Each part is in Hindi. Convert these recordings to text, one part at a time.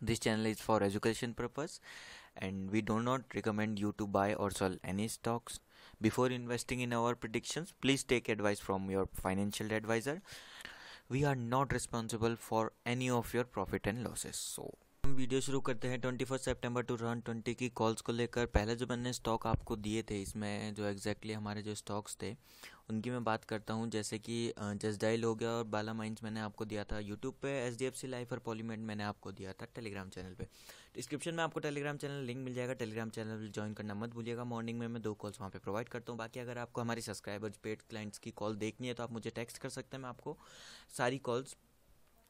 this channel is for education purpose and we do not recommend you to buy or sell any stocks before investing in our predictions please take advice from your financial advisor we are not responsible for any of your profit and losses so video शुरू करते हैं twenty first September two thousand twenty की कॉल्स को लेकर पहले जो मैंने स्टॉक आपको दिए थे इसमें जो एग्जैक्टली exactly हमारे जो स्टॉक्स थे उनकी मैं बात करता हूँ जैसे कि जसडाइल हो गया और बाला माइंस मैंने आपको दिया था यूट्यूब पे H D F C life और पॉलीमेंट मैंने आपको दिया था टेलीग्राम चैनल पे डिस्क्रिप्शन में आपको टेलीग्राम चैनल लिंक मिल जाएगा टेलीग्राम चैनल ज्वाइन करना मत भूलिएगा मॉर्निंग में मैं दो कॉल्स वहाँ पर प्रोवाइड करता हूँ बाकी अगर आपको हमारे सब्सक्राइबर्स पेड क्लाइंट्स की कॉल देखनी है तो आप मुझे टेक्स्ट कर सकते हैं मैं आपको सारी कॉल्स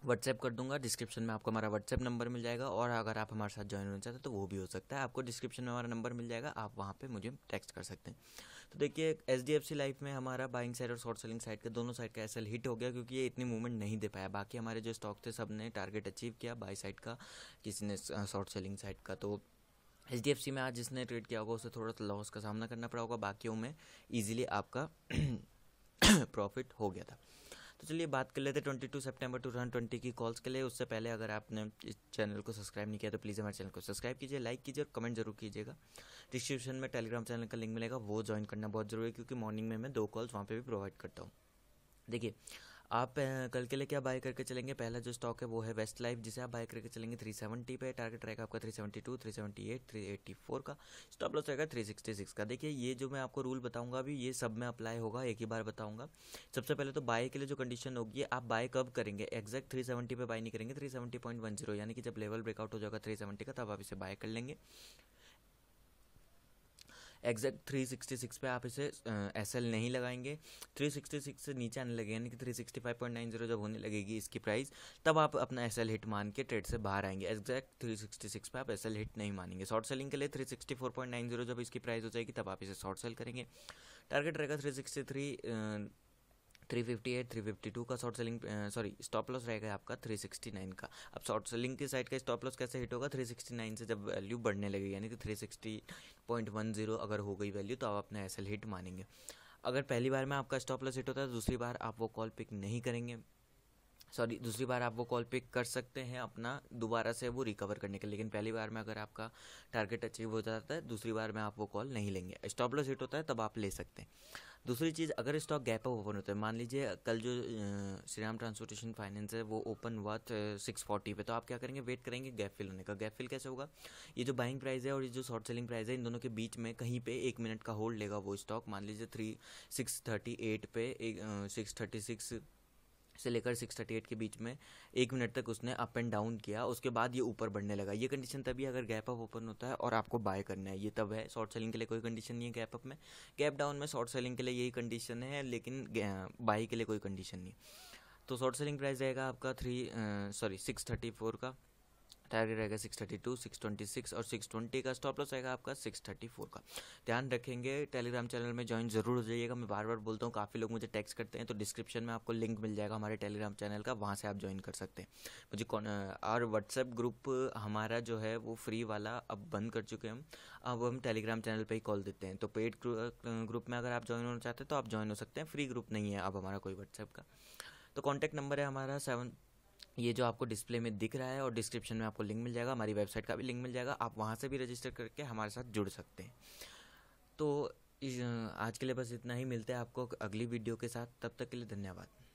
व्हाट्सएप कर दूंगा डिस्क्रिप्शन में आपको हमारा व्हाट्सएप नंबर मिल जाएगा और अगर आप हमारे साथ ज्वाइन होना चाहते हैं तो वो भी हो सकता है आपको डिस्क्रिप्शन में हमारा नंबर मिल जाएगा आप वहाँ पे मुझे टेक्स्ट कर सकते हैं तो देखिए H D F C life में हमारा बाइंग साइड और शॉर्ट सेलिंग साइड का दोनों साइड का एस हिट हो गया क्योंकि ये इतनी मूवमेंट नहीं दे पाया बाकी हमारे जो स्टॉक थे सब ने टारगेट अचीव किया बाई साइड का किसी ने शॉर्ट सेलिंग साइड का तो एच डी एफ सी में आज जिसने ट्रेड किया होगा उसे थोड़ा लॉस का सामना करना पड़ा होगा बाकियों में ईजिली आपका प्रॉफिट हो गया था तो चलिए बात कर लेते हैं twenty two September two thousand twenty की कॉल्स के लिए उससे पहले अगर आपने इस चैनल को सब्सक्राइब नहीं किया तो प्लीज़ हमारे चैनल को सब्सक्राइब कीजिए लाइक कीजिए और कमेंट जरूर कीजिएगा डिस्क्रिप्शन में टेलीग्राम चैनल का लिंक मिलेगा वो ज्वाइन करना बहुत जरूरी है क्योंकि मॉर्निंग में मैं दो कॉल्स वहाँ पर भी प्रोवाइड करता हूँ देखिए आप कल के लिए क्या बाय करके चलेंगे पहला जो स्टॉक है वो है वेस्ट लाइफ जिसे आप बाय करके चलेंगे 370 पे टारगेट रहेगा आपका 372 378 384 का स्टॉप लॉस रहेगा 366 का देखिए ये जो मैं आपको रूल बताऊंगा अभी ये सब में अप्लाई होगा एक ही बार बताऊंगा सबसे पहले तो बाय के लिए जो कंडीशन होगी आप बाय कब करेंगे एक्जैक्ट थ्री पे बाय नहीं करेंगे थ्री यानी कि जब लेवल ब्रेकआउट हो जाएगा थ्री का तब आप इसे बाय कर लेंगे एग्जैक्ट 366 पे आप इसे एस एल नहीं लगाएंगे 366 से नीचे आने लगे यानी कि 365.90 जब होने लगेगी इसकी प्राइस तब आप अपना एस एल हिट मान के ट्रेड से बाहर आएंगे एग्जैक्ट 366 पे आप एस एल हिट नहीं मानेंगे शॉर्ट सेलिंग के लिए 364.90 जब इसकी प्राइस हो जाएगी तब आप इसे शॉर्ट सेल करेंगे टारगेट रहेगा थ्री 358 352 का short selling sorry stop loss रहेगा आपका 369 का अब शॉर्ट सेलिंग की साइड का स्टॉप लॉस कैसे हिट होगा 369 से जब वैल्यू बढ़ने लगेगी यानी कि 360.10 अगर हो गई वैल्यू तो आप अपना एस हिट मानेंगे अगर पहली बार में आपका स्टॉप लॉस हिट होता है तो दूसरी बार आप वो कॉल पिक नहीं करेंगे सॉरी दूसरी बार आप वो कॉल पिक कर सकते हैं अपना दोबारा से वो रिकवर करने के लेकिन पहली बार में अगर आपका टारगेट अचीव हो जाता है दूसरी बार में आप वो कॉल नहीं लेंगे स्टॉप लॉस हिट होता है तब आप ले सकते हैं दूसरी चीज़ अगर स्टॉक गैप अप ओपन होता है मान लीजिए कल जो श्री राम ट्रांसपोर्टेशन फाइनेंस है वो ओपन हुआ सिक्स फोर्टी पे तो आप क्या करेंगे वेट करेंगे गैप फिल होने का गैप फिल कैसे होगा ये जो बाइंग प्राइस है और ये जो शॉर्ट सेलिंग प्राइस है इन दोनों के बीच में कहीं पे एक मिनट का होल्ड लेगा वो स्टॉक मान लीजिए थ्री सिक्स थर्टी एट पे सिक्स थर्टी सिक्स से लेकर सिक्स थर्टी एट के बीच में एक मिनट तक उसने अप एंड डाउन किया उसके बाद ये ऊपर बढ़ने लगा ये कंडीशन तभी अगर गैप अप ओपन होता है और आपको बाय करना है ये तब है शॉर्ट सेलिंग के लिए कोई कंडीशन नहीं है गैप अप में गैप डाउन में शॉर्ट सेलिंग के लिए यही कंडीशन है लेकिन बाई के लिए कोई कंडीशन नहीं तो शॉर्ट सेलिंग प्राइस रहेगा आपका three sorry six thirty four का टारगेट रहेगा six thirty two six twenty six और सिक्स ट्वेंटी का स्टॉप लॉस रहेगा आपका सिक्स थर्टी फोर का ध्यान रखेंगे टेलीग्राम चैनल में ज्वाइन जरूर हो जाइएगा मैं बार बार बोलता हूँ काफ़ी लोग मुझे टेक्स्ट करते हैं तो डिस्क्रिप्शन में आपको लिंक मिल जाएगा हमारे टेलीग्राम चैनल का वहाँ से आप ज्वाइन कर सकते हैं मुझे कौन और व्हाट्सएप ग्रुप हमारा जो है वो फ्री वाला अब बंद कर चुके हैं अब हम टेलीग्राम चैनल पर ही कॉल देते हैं तो पेड ग्रुप में अगर आप ज्वाइन होना चाहते हैं तो आप ज्वाइन हो सकते हैं फ्री ग्रुप नहीं है अब हमारा कोई व्हाट्सएप का तो कॉन्टैक्ट नंबर है हमारा सेवन ये जो आपको डिस्प्ले में दिख रहा है और डिस्क्रिप्शन में आपको लिंक मिल जाएगा हमारी वेबसाइट का भी लिंक मिल जाएगा आप वहाँ से भी रजिस्टर करके हमारे साथ जुड़ सकते हैं तो आज के लिए बस इतना ही मिलता है आपको अगली वीडियो के साथ तब तक के लिए धन्यवाद